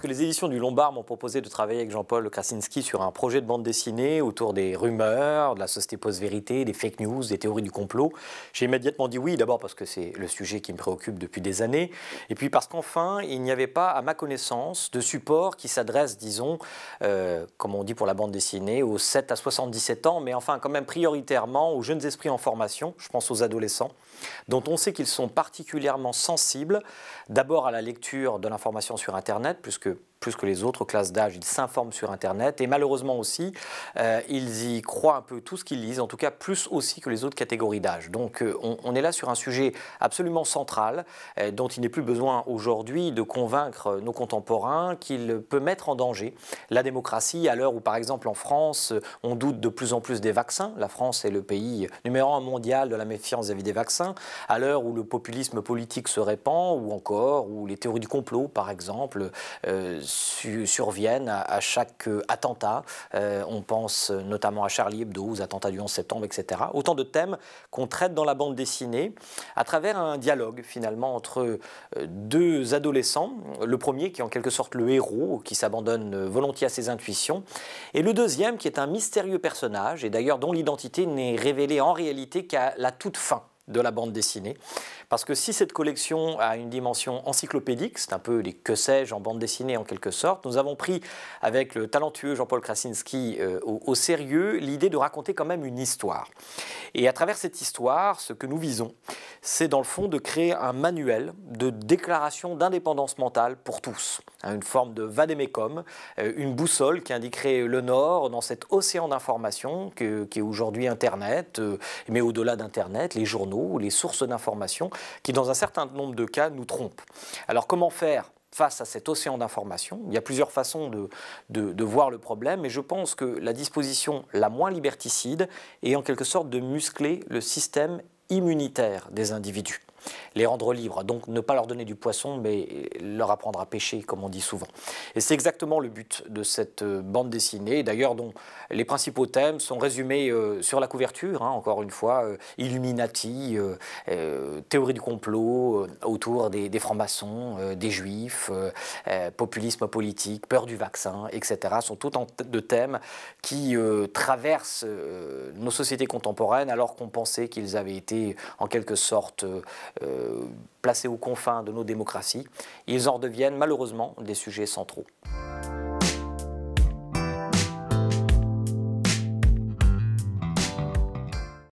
que les éditions du Lombard m'ont proposé de travailler avec Jean-Paul Krasinski sur un projet de bande dessinée autour des rumeurs, de la société post-vérité, des fake news, des théories du complot, j'ai immédiatement dit oui, d'abord parce que c'est le sujet qui me préoccupe depuis des années, et puis parce qu'enfin, il n'y avait pas, à ma connaissance, de support qui s'adresse, disons, euh, comme on dit pour la bande dessinée, aux 7 à 77 ans, mais enfin quand même prioritairement aux jeunes esprits en formation, je pense aux adolescents, dont on sait qu'ils sont particulièrement sensibles, d'abord à la lecture de l'information sur Internet, puisque que plus que les autres classes d'âge. Ils s'informent sur Internet et malheureusement aussi, euh, ils y croient un peu tout ce qu'ils lisent, en tout cas plus aussi que les autres catégories d'âge. Donc euh, on, est là sur un sujet absolument central euh, dont il n'est plus besoin aujourd'hui de convaincre nos contemporains qu'il peut mettre en danger la démocratie à l'heure où par exemple en France, on doute de plus en plus des vaccins. La France est le pays numéro un mondial de la méfiance vis-à-vis des vaccins, à l'heure où le populisme politique se répand ou encore où les théories du complot par exemple surviennent à, à chaque euh, attentat. Euh, on pense notamment à Charlie Hebdo, aux attentats du 11 septembre, etc. Autant de thèmes qu'on traite dans la bande dessinée à travers un dialogue finalement entre euh, deux adolescents. Le premier qui est en quelque sorte le héros, qui s'abandonne volontiers à ses intuitions, et le deuxième qui est un mystérieux personnage, et d'ailleurs dont l'identité n'est révélée en réalité qu'à la toute fin de la bande dessinée. Parce que si cette collection a une dimension encyclopédique, c'est un peu les que sais-je en bande dessinée en quelque sorte, nous avons pris avec le talentueux Jean-Paul Krasinski euh, au, sérieux l'idée de raconter quand même une histoire. Et à travers cette histoire, ce que nous visons, c'est dans le fond de créer un manuel de déclaration d'indépendance mentale pour tous, hein, une forme de vademecum, une boussole qui indiquerait le Nord dans cet océan d'informations qui est aujourd'hui Internet, euh, mais au-delà d'Internet, les journaux, ou les sources d'information qui, dans un certain nombre de cas, nous trompent. Alors comment faire face à cet océan d'informations. Il y a plusieurs façons de, de voir le problème, et je pense que la disposition la moins liberticide est en quelque sorte de muscler le système immunitaire des individus les rendre libres. Donc ne pas leur donner du poisson, mais leur apprendre à pêcher, comme on dit souvent. Et c'est exactement le but de cette euh, bande dessinée, d'ailleurs dont les principaux thèmes sont résumés euh, sur la couverture, hein, encore une fois, euh, Illuminati, théorie du complot autour des, des francs-maçons, des juifs, populisme politique, peur du vaccin, etc. sont autant de thèmes qui traversent nos sociétés contemporaines alors qu'on pensait qu'ils avaient été en quelque sorte euh, placés aux confins de nos démocraties, ils en redeviennent malheureusement des sujets centraux.